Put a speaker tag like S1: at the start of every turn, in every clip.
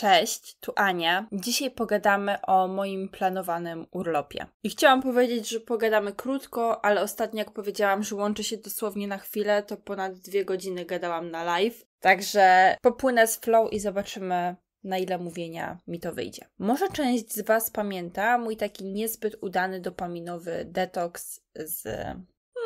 S1: Cześć, tu Ania. Dzisiaj pogadamy o moim planowanym urlopie. I chciałam powiedzieć, że pogadamy krótko, ale ostatnio jak powiedziałam, że łączy się dosłownie na chwilę, to ponad dwie godziny gadałam na live. Także popłynę z flow i zobaczymy, na ile mówienia mi to wyjdzie. Może część z Was pamięta mój taki niezbyt udany dopaminowy detoks z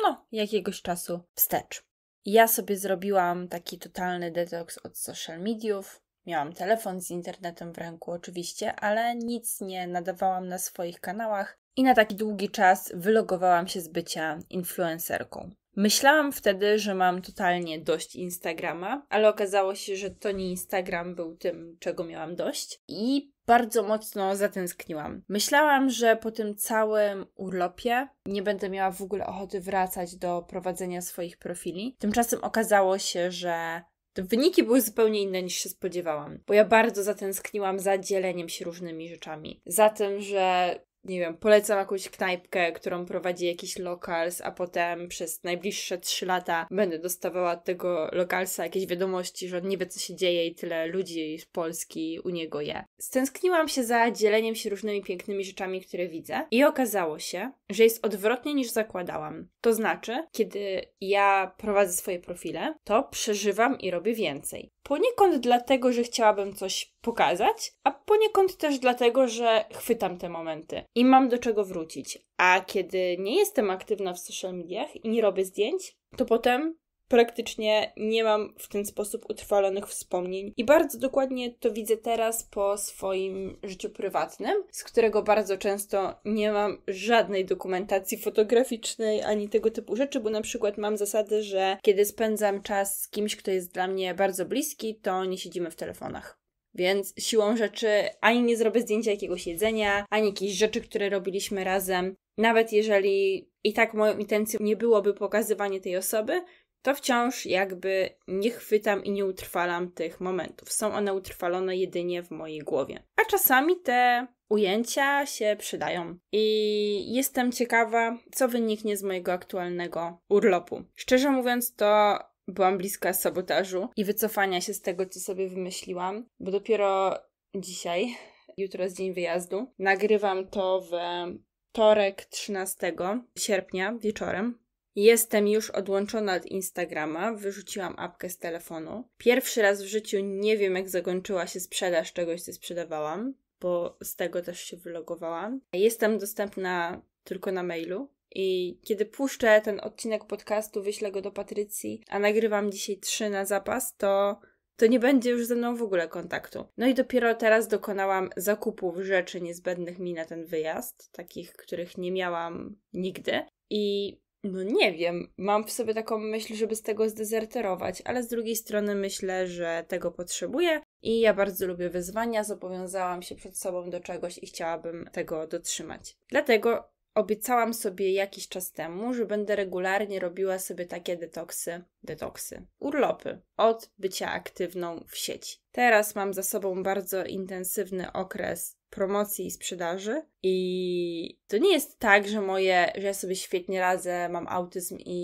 S1: no, jakiegoś czasu wstecz. Ja sobie zrobiłam taki totalny detoks od social mediów, Miałam telefon z internetem w ręku oczywiście, ale nic nie nadawałam na swoich kanałach i na taki długi czas wylogowałam się z bycia influencerką. Myślałam wtedy, że mam totalnie dość Instagrama, ale okazało się, że to nie Instagram był tym, czego miałam dość i bardzo mocno zatęskniłam. Myślałam, że po tym całym urlopie nie będę miała w ogóle ochoty wracać do prowadzenia swoich profili. Tymczasem okazało się, że to wyniki były zupełnie inne niż się spodziewałam, bo ja bardzo zatęskniłam za dzieleniem się różnymi rzeczami. Za tym, że nie wiem, polecam jakąś knajpkę, którą prowadzi jakiś lokals, a potem przez najbliższe 3 lata będę dostawała od tego lokalsa jakieś wiadomości, że on nie wie, co się dzieje i tyle ludzi z Polski u niego je. Stęskniłam się za dzieleniem się różnymi pięknymi rzeczami, które widzę i okazało się, że jest odwrotnie niż zakładałam. To znaczy, kiedy ja prowadzę swoje profile, to przeżywam i robię więcej. Poniekąd dlatego, że chciałabym coś pokazać, a poniekąd też dlatego, że chwytam te momenty i mam do czego wrócić. A kiedy nie jestem aktywna w social mediach i nie robię zdjęć, to potem praktycznie nie mam w ten sposób utrwalonych wspomnień. I bardzo dokładnie to widzę teraz po swoim życiu prywatnym, z którego bardzo często nie mam żadnej dokumentacji fotograficznej ani tego typu rzeczy, bo na przykład mam zasadę, że kiedy spędzam czas z kimś, kto jest dla mnie bardzo bliski, to nie siedzimy w telefonach. Więc siłą rzeczy ani nie zrobię zdjęcia jakiegoś jedzenia, ani jakichś rzeczy, które robiliśmy razem. Nawet jeżeli i tak moją intencją nie byłoby pokazywanie tej osoby, to wciąż jakby nie chwytam i nie utrwalam tych momentów. Są one utrwalone jedynie w mojej głowie. A czasami te ujęcia się przydają. I jestem ciekawa, co wyniknie z mojego aktualnego urlopu. Szczerze mówiąc, to byłam bliska sabotażu i wycofania się z tego, co sobie wymyśliłam, bo dopiero dzisiaj, jutro jest dzień wyjazdu, nagrywam to w wtorek 13 sierpnia wieczorem. Jestem już odłączona od Instagrama, wyrzuciłam apkę z telefonu. Pierwszy raz w życiu nie wiem, jak zakończyła się sprzedaż czegoś, co sprzedawałam, bo z tego też się wylogowałam. Jestem dostępna tylko na mailu. I kiedy puszczę ten odcinek podcastu, wyślę go do Patrycji, a nagrywam dzisiaj trzy na zapas, to to nie będzie już ze mną w ogóle kontaktu. No i dopiero teraz dokonałam zakupów rzeczy niezbędnych mi na ten wyjazd, takich, których nie miałam nigdy. I no nie wiem, mam w sobie taką myśl, żeby z tego zdezerterować, ale z drugiej strony myślę, że tego potrzebuję i ja bardzo lubię wyzwania, zobowiązałam się przed sobą do czegoś i chciałabym tego dotrzymać. Dlatego obiecałam sobie jakiś czas temu, że będę regularnie robiła sobie takie detoksy, detoksy, urlopy od bycia aktywną w sieci. Teraz mam za sobą bardzo intensywny okres promocji i sprzedaży. I to nie jest tak, że moje, że ja sobie świetnie radzę, mam autyzm i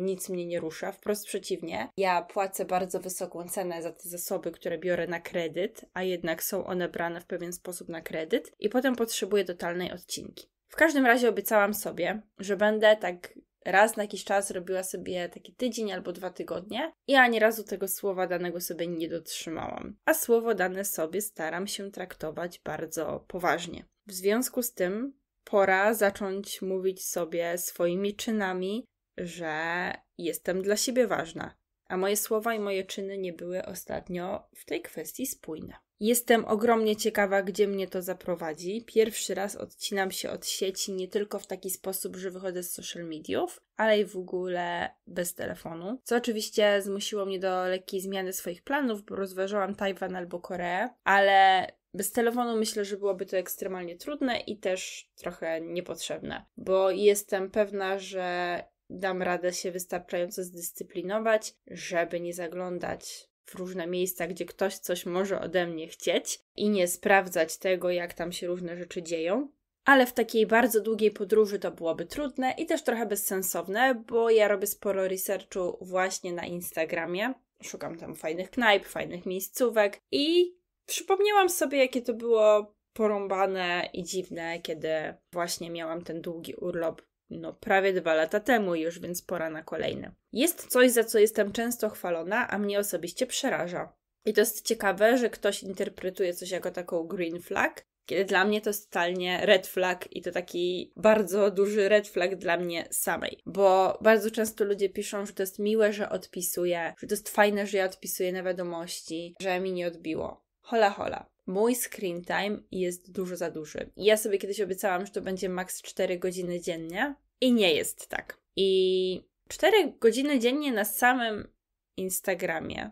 S1: nic mnie nie rusza. Wprost przeciwnie. Ja płacę bardzo wysoką cenę za te zasoby, które biorę na kredyt, a jednak są one brane w pewien sposób na kredyt i potem potrzebuję totalnej odcinki. W każdym razie obiecałam sobie, że będę tak raz na jakiś czas robiła sobie taki tydzień albo dwa tygodnie i ani razu tego słowa danego sobie nie dotrzymałam. A słowo dane sobie staram się traktować bardzo poważnie. W związku z tym pora zacząć mówić sobie swoimi czynami, że jestem dla siebie ważna. A moje słowa i moje czyny nie były ostatnio w tej kwestii spójne. Jestem ogromnie ciekawa, gdzie mnie to zaprowadzi. Pierwszy raz odcinam się od sieci nie tylko w taki sposób, że wychodzę z social mediów, ale i w ogóle bez telefonu. Co oczywiście zmusiło mnie do lekkiej zmiany swoich planów, bo rozważałam Tajwan albo Koreę, ale bez telefonu myślę, że byłoby to ekstremalnie trudne i też trochę niepotrzebne, bo jestem pewna, że dam radę się wystarczająco zdyscyplinować, żeby nie zaglądać w różne miejsca, gdzie ktoś coś może ode mnie chcieć i nie sprawdzać tego, jak tam się różne rzeczy dzieją. Ale w takiej bardzo długiej podróży to byłoby trudne i też trochę bezsensowne, bo ja robię sporo researchu właśnie na Instagramie. Szukam tam fajnych knajp, fajnych miejscówek i przypomniałam sobie, jakie to było porąbane i dziwne, kiedy właśnie miałam ten długi urlop no prawie dwa lata temu już, więc pora na kolejne. Jest coś, za co jestem często chwalona, a mnie osobiście przeraża. I to jest ciekawe, że ktoś interpretuje coś jako taką green flag, kiedy dla mnie to jest totalnie red flag i to taki bardzo duży red flag dla mnie samej. Bo bardzo często ludzie piszą, że to jest miłe, że odpisuję, że to jest fajne, że ja odpisuję na wiadomości, że mi nie odbiło hola hola. Mój screen time jest dużo za duży. Ja sobie kiedyś obiecałam, że to będzie maks 4 godziny dziennie i nie jest tak. I 4 godziny dziennie na samym Instagramie,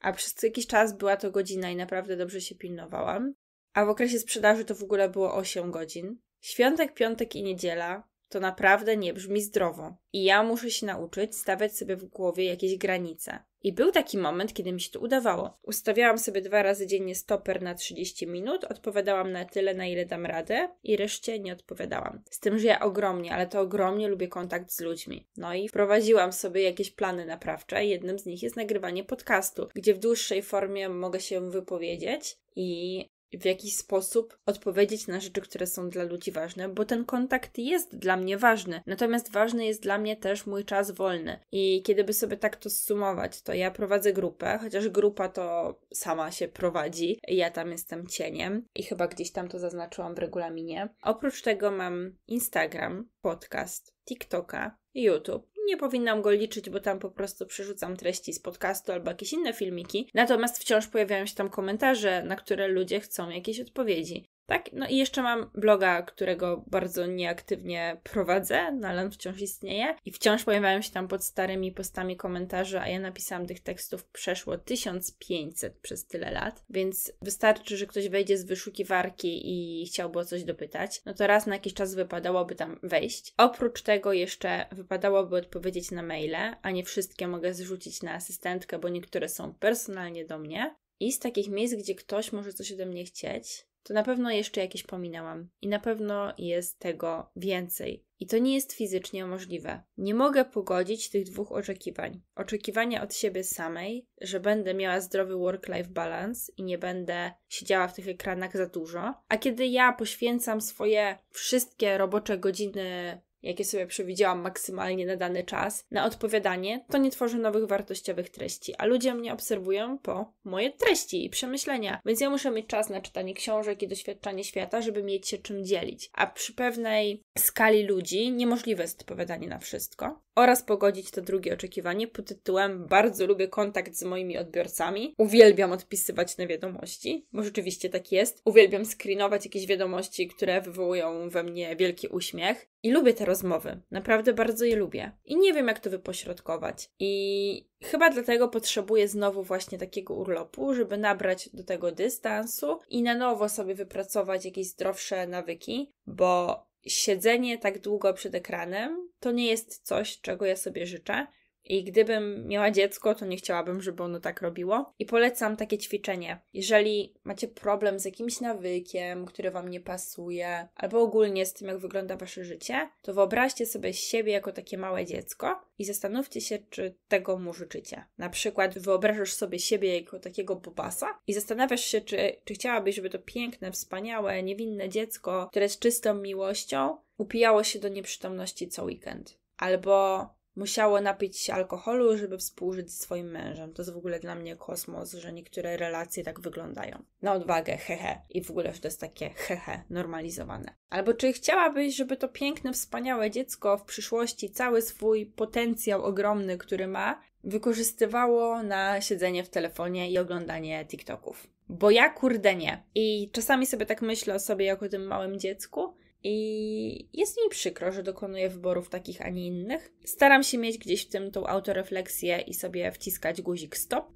S1: a przez jakiś czas była to godzina i naprawdę dobrze się pilnowałam. A w okresie sprzedaży to w ogóle było 8 godzin. Świątek, piątek i niedziela to naprawdę nie brzmi zdrowo. I ja muszę się nauczyć stawiać sobie w głowie jakieś granice. I był taki moment, kiedy mi się to udawało. Ustawiałam sobie dwa razy dziennie stoper na 30 minut, odpowiadałam na tyle, na ile dam radę, i reszcie nie odpowiadałam. Z tym, że ja ogromnie, ale to ogromnie lubię kontakt z ludźmi. No i wprowadziłam sobie jakieś plany naprawcze. Jednym z nich jest nagrywanie podcastu, gdzie w dłuższej formie mogę się wypowiedzieć i w jakiś sposób odpowiedzieć na rzeczy, które są dla ludzi ważne, bo ten kontakt jest dla mnie ważny. Natomiast ważny jest dla mnie też mój czas wolny. I kiedy by sobie tak to zsumować, to ja prowadzę grupę, chociaż grupa to sama się prowadzi. Ja tam jestem cieniem i chyba gdzieś tam to zaznaczyłam w regulaminie. Oprócz tego mam Instagram, podcast, TikToka, YouTube. Nie powinnam go liczyć, bo tam po prostu przerzucam treści z podcastu albo jakieś inne filmiki. Natomiast wciąż pojawiają się tam komentarze, na które ludzie chcą jakieś odpowiedzi. Tak, no i jeszcze mam bloga, którego bardzo nieaktywnie prowadzę, no ale on wciąż istnieje i wciąż pojawiają się tam pod starymi postami komentarze, a ja napisałam tych tekstów przeszło 1500 przez tyle lat, więc wystarczy, że ktoś wejdzie z wyszukiwarki i chciałby o coś dopytać, no to raz na jakiś czas wypadałoby tam wejść. Oprócz tego jeszcze wypadałoby odpowiedzieć na maile, a nie wszystkie mogę zrzucić na asystentkę, bo niektóre są personalnie do mnie. I z takich miejsc, gdzie ktoś może coś ode mnie chcieć, to na pewno jeszcze jakieś pominęłam i na pewno jest tego więcej. I to nie jest fizycznie możliwe. Nie mogę pogodzić tych dwóch oczekiwań. Oczekiwania od siebie samej, że będę miała zdrowy work-life balance i nie będę siedziała w tych ekranach za dużo, a kiedy ja poświęcam swoje wszystkie robocze godziny jakie sobie przewidziałam maksymalnie na dany czas, na odpowiadanie, to nie tworzy nowych wartościowych treści, a ludzie mnie obserwują po moje treści i przemyślenia, więc ja muszę mieć czas na czytanie książek i doświadczanie świata, żeby mieć się czym dzielić. A przy pewnej skali ludzi niemożliwe jest odpowiadanie na wszystko oraz pogodzić to drugie oczekiwanie pod tytułem bardzo lubię kontakt z moimi odbiorcami, uwielbiam odpisywać na wiadomości, bo rzeczywiście tak jest, uwielbiam screenować jakieś wiadomości, które wywołują we mnie wielki uśmiech, i lubię te rozmowy, naprawdę bardzo je lubię. I nie wiem, jak to wypośrodkować. I chyba dlatego potrzebuję znowu właśnie takiego urlopu, żeby nabrać do tego dystansu i na nowo sobie wypracować jakieś zdrowsze nawyki, bo siedzenie tak długo przed ekranem to nie jest coś, czego ja sobie życzę. I gdybym miała dziecko, to nie chciałabym, żeby ono tak robiło. I polecam takie ćwiczenie. Jeżeli macie problem z jakimś nawykiem, który wam nie pasuje, albo ogólnie z tym, jak wygląda wasze życie, to wyobraźcie sobie siebie jako takie małe dziecko i zastanówcie się, czy tego mu życzycie. Na przykład wyobrażasz sobie siebie jako takiego bobasa i zastanawiasz się, czy, czy chciałabyś, żeby to piękne, wspaniałe, niewinne dziecko, które z czystą miłością upijało się do nieprzytomności co weekend. Albo musiało napić się alkoholu, żeby współżyć z swoim mężem. To jest w ogóle dla mnie kosmos, że niektóre relacje tak wyglądają. Na odwagę, hehe. I w ogóle, że to jest takie hehe, normalizowane. Albo czy chciałabyś, żeby to piękne, wspaniałe dziecko w przyszłości cały swój potencjał ogromny, który ma, wykorzystywało na siedzenie w telefonie i oglądanie TikToków? Bo ja kurde nie. I czasami sobie tak myślę o sobie jako o tym małym dziecku, i jest mi przykro, że dokonuję wyborów takich, a nie innych. Staram się mieć gdzieś w tym tą autorefleksję i sobie wciskać guzik stop.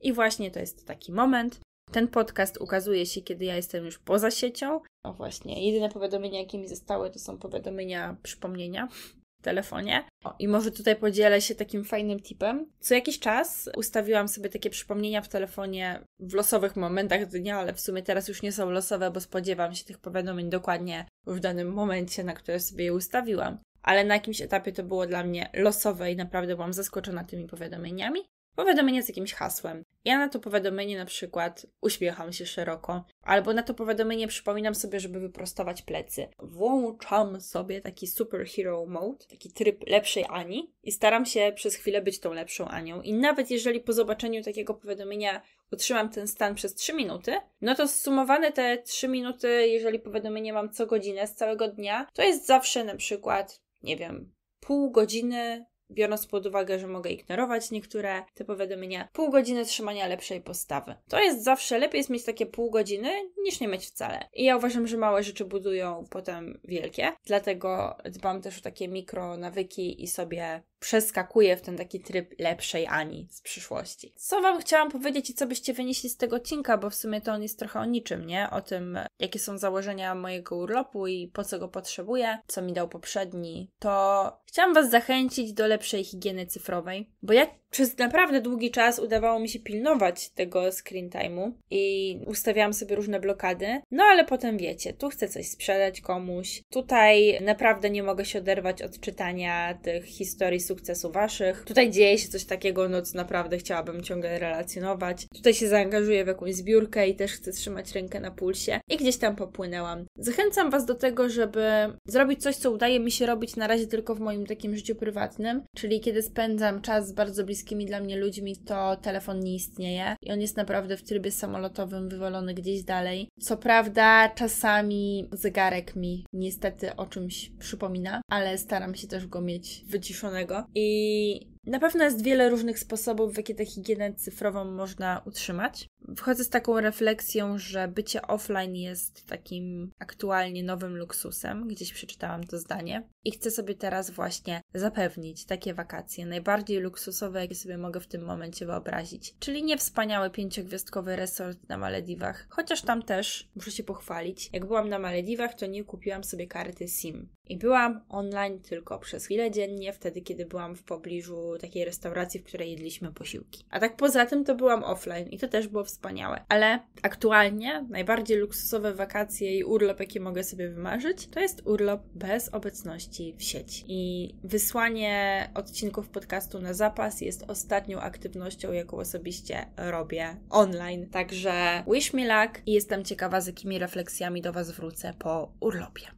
S1: I właśnie to jest taki moment. Ten podcast ukazuje się, kiedy ja jestem już poza siecią. No właśnie, jedyne powiadomienia, jakie mi zostały, to są powiadomienia, przypomnienia w telefonie. O, I może tutaj podzielę się takim fajnym tipem. Co jakiś czas ustawiłam sobie takie przypomnienia w telefonie w losowych momentach dnia, ale w sumie teraz już nie są losowe, bo spodziewam się tych powiadomień dokładnie w danym momencie, na które sobie je ustawiłam. Ale na jakimś etapie to było dla mnie losowe i naprawdę byłam zaskoczona tymi powiadomieniami powiadomienie z jakimś hasłem. Ja na to powiadomienie na przykład uśmiecham się szeroko, albo na to powiadomienie przypominam sobie, żeby wyprostować plecy. Włączam sobie taki superhero mode, taki tryb lepszej Ani i staram się przez chwilę być tą lepszą Anią. I nawet jeżeli po zobaczeniu takiego powiadomienia utrzymam ten stan przez 3 minuty, no to zsumowane te 3 minuty, jeżeli powiadomienie mam co godzinę z całego dnia, to jest zawsze na przykład, nie wiem, pół godziny biorąc pod uwagę, że mogę ignorować niektóre te powiadomienia, pół godziny trzymania lepszej postawy. To jest zawsze lepiej jest mieć takie pół godziny niż nie mieć wcale. I ja uważam, że małe rzeczy budują potem wielkie, dlatego dbam też o takie mikro nawyki i sobie przeskakuje w ten taki tryb lepszej Ani z przyszłości. Co Wam chciałam powiedzieć i co byście wynieśli z tego odcinka, bo w sumie to on jest trochę o niczym, nie? O tym, jakie są założenia mojego urlopu i po co go potrzebuję, co mi dał poprzedni, to chciałam Was zachęcić do lepszej higieny cyfrowej, bo ja przez naprawdę długi czas udawało mi się pilnować tego screen time'u i ustawiałam sobie różne blokady, no ale potem wiecie, tu chcę coś sprzedać komuś, tutaj naprawdę nie mogę się oderwać od czytania tych historii sukcesu waszych. Tutaj dzieje się coś takiego, no co naprawdę chciałabym ciągle relacjonować. Tutaj się zaangażuję w jakąś zbiórkę i też chcę trzymać rękę na pulsie i gdzieś tam popłynęłam. Zachęcam was do tego, żeby zrobić coś, co udaje mi się robić na razie tylko w moim takim życiu prywatnym, czyli kiedy spędzam czas z bardzo bliskimi dla mnie ludźmi, to telefon nie istnieje i on jest naprawdę w trybie samolotowym wywalony gdzieś dalej. Co prawda, czasami zegarek mi niestety o czymś przypomina, ale staram się też go mieć wyciszonego, Y Na pewno jest wiele różnych sposobów, w jakie tę higienę cyfrową można utrzymać. Wchodzę z taką refleksją, że bycie offline jest takim aktualnie nowym luksusem. Gdzieś przeczytałam to zdanie i chcę sobie teraz właśnie zapewnić takie wakacje, najbardziej luksusowe, jakie sobie mogę w tym momencie wyobrazić. Czyli nie wspaniały pięciogwiazdkowy resort na Malediwach, chociaż tam też muszę się pochwalić. Jak byłam na Malediwach, to nie kupiłam sobie karty SIM. I byłam online tylko przez chwilę dziennie, wtedy kiedy byłam w pobliżu takiej restauracji, w której jedliśmy posiłki. A tak poza tym to byłam offline i to też było wspaniałe. Ale aktualnie najbardziej luksusowe wakacje i urlop, jaki mogę sobie wymarzyć, to jest urlop bez obecności w sieci. I wysłanie odcinków podcastu na zapas jest ostatnią aktywnością, jaką osobiście robię online. Także wish me luck i jestem ciekawa, z jakimi refleksjami do Was wrócę po urlopie.